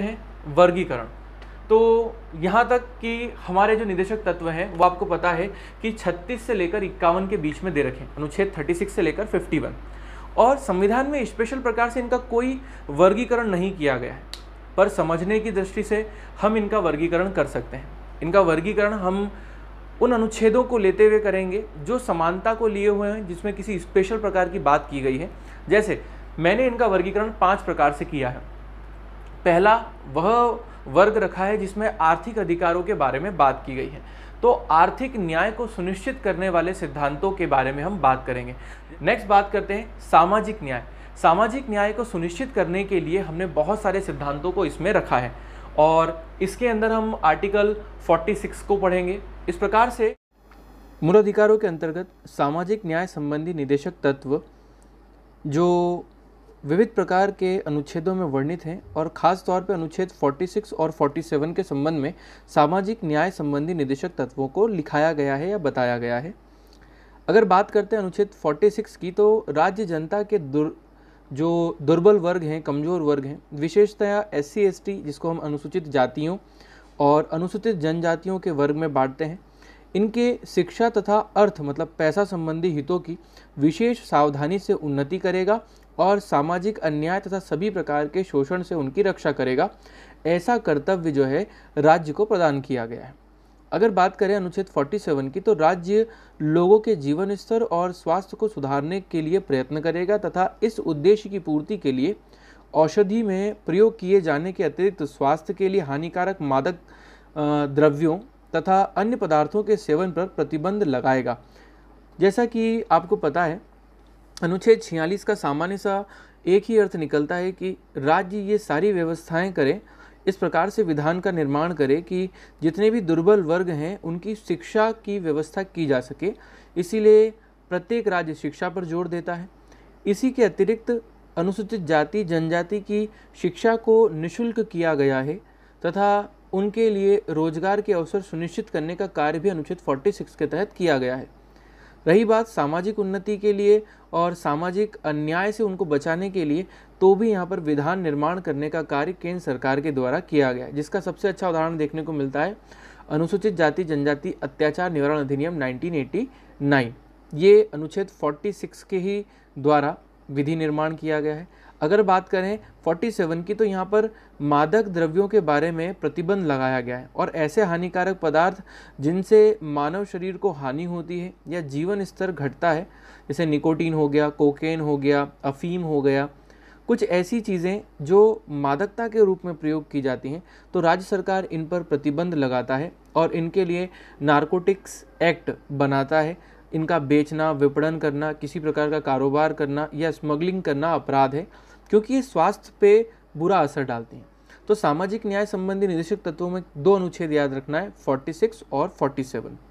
हैं वर्गीकरण तो यहाँ तक कि हमारे जो निदेशक तत्व हैं वो आपको पता है कि 36 से लेकर इक्यावन के बीच में दे रखे अनुच्छेद 36 से लेकर 51 और संविधान में स्पेशल प्रकार से इनका कोई वर्गीकरण नहीं किया गया है पर समझने की दृष्टि से हम इनका वर्गीकरण कर सकते हैं इनका वर्गीकरण हम उन अनुच्छेदों को लेते हुए करेंगे जो समानता को लिए हुए हैं जिसमें किसी स्पेशल प्रकार की बात की गई है जैसे मैंने इनका वर्गीकरण पाँच प्रकार से किया है पहला वह वर्ग रखा है जिसमें आर्थिक अधिकारों के बारे में बात की गई है तो आर्थिक न्याय को सुनिश्चित करने वाले सिद्धांतों के बारे में हम बात करेंगे नेक्स्ट बात करते हैं सामाजिक न्याय सामाजिक न्याय को सुनिश्चित करने के लिए हमने बहुत सारे सिद्धांतों को इसमें रखा है और इसके अंदर हम आर्टिकल 46 को पढ़ेंगे इस प्रकार से मूल अधिकारों के अंतर्गत सामाजिक न्याय संबंधी निदेशक तत्व जो विविध प्रकार के अनुच्छेदों में वर्णित हैं और खास तौर पर अनुच्छेद 46 और 47 के संबंध में सामाजिक न्याय संबंधी निदेशक तत्वों को लिखाया गया है या बताया गया है अगर बात करते हैं अनुच्छेद 46 की तो राज्य जनता के दुर जो दुर्बल वर्ग हैं कमज़ोर वर्ग हैं विशेषतया एस सी जिसको हम अनुसूचित जातियों और अनुसूचित जनजातियों के वर्ग में बांटते हैं इनके शिक्षा तथा अर्थ मतलब पैसा संबंधी हितों की विशेष सावधानी से उन्नति करेगा और सामाजिक अन्याय तथा सभी प्रकार के शोषण से उनकी रक्षा करेगा ऐसा कर्तव्य जो है राज्य को प्रदान किया गया है अगर बात करें अनुच्छेद 47 की तो राज्य लोगों के जीवन स्तर और स्वास्थ्य को सुधारने के लिए प्रयत्न करेगा तथा इस उद्देश्य की पूर्ति के लिए औषधि में प्रयोग किए जाने के अतिरिक्त स्वास्थ्य के लिए हानिकारक मादक द्रव्यों तथा अन्य पदार्थों के सेवन पर प्रतिबंध लगाएगा जैसा कि आपको पता है अनुच्छेद छियालीस का सामान्य सा एक ही अर्थ निकलता है कि राज्य ये सारी व्यवस्थाएं करें इस प्रकार से विधान का निर्माण करें कि जितने भी दुर्बल वर्ग हैं उनकी शिक्षा की व्यवस्था की जा सके इसीलिए प्रत्येक राज्य शिक्षा पर जोर देता है इसी के अतिरिक्त अनुसूचित जाति जनजाति की शिक्षा को निशुल्क किया गया है तथा उनके लिए रोजगार के अवसर सुनिश्चित करने का कार्य भी अनुच्छेद 46 के तहत किया गया है रही बात सामाजिक उन्नति के लिए और सामाजिक अन्याय से उनको बचाने के लिए तो भी यहाँ पर विधान निर्माण करने का कार्य केंद्र सरकार के द्वारा किया गया है जिसका सबसे अच्छा उदाहरण देखने को मिलता है अनुसूचित जाति जनजाति अत्याचार निवारण अधिनियम 1989 ये अनुच्छेद 46 के ही द्वारा विधि निर्माण किया गया है अगर बात करें 47 की तो यहाँ पर मादक द्रव्यों के बारे में प्रतिबंध लगाया गया है और ऐसे हानिकारक पदार्थ जिनसे मानव शरीर को हानि होती है या जीवन स्तर घटता है जैसे निकोटीन हो गया कोकेन हो गया अफीम हो गया कुछ ऐसी चीज़ें जो मादकता के रूप में प्रयोग की जाती हैं तो राज्य सरकार इन पर प्रतिबंध लगाता है और इनके लिए नारकोटिक्स एक्ट बनाता है इनका बेचना विपणन करना किसी प्रकार का कारोबार करना या स्मगलिंग करना अपराध है क्योंकि ये स्वास्थ्य पे बुरा असर डालती हैं तो सामाजिक न्याय संबंधी निर्देशक तत्वों में दो अनुच्छेद याद रखना है 46 और 47